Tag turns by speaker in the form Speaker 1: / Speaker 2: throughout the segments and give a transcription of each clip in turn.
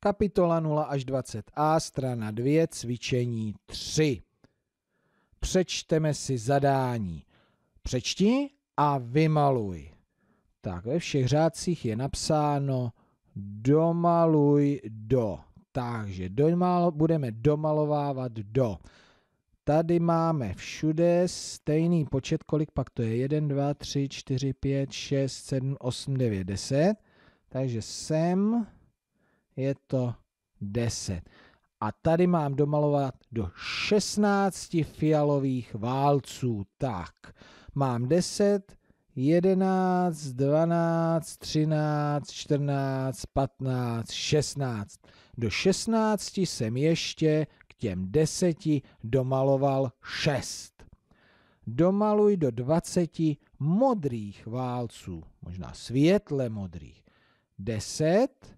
Speaker 1: Kapitola 0 až 20a, strana 2, cvičení 3. Přečteme si zadání. Přečti a vymaluj. Tak, ve všech řádcích je napsáno domaluj do. Takže domal, budeme domalovávat do. Tady máme všude stejný počet, kolik pak to je? 1, 2, 3, 4, 5, 6, 7, 8, 9, 10. Takže sem je to 10. A tady mám domalovat do 16 fialových válců. Tak, mám 10, 11, 12, 13, 14, 15, 16. Do 16 jsem ještě k těm 10 domaloval 6. Domaluj do 20 modrých válců, možná světle modrých. 10,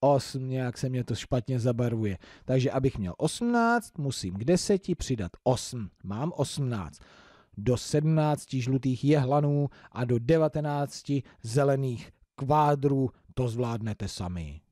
Speaker 1: 8, nějak se mě to špatně zabarvuje. Takže abych měl 18, musím k 10 přidat 8. Mám 18. Do 17 žlutých jehlanů a do 19 zelených kvádrů to zvládnete sami.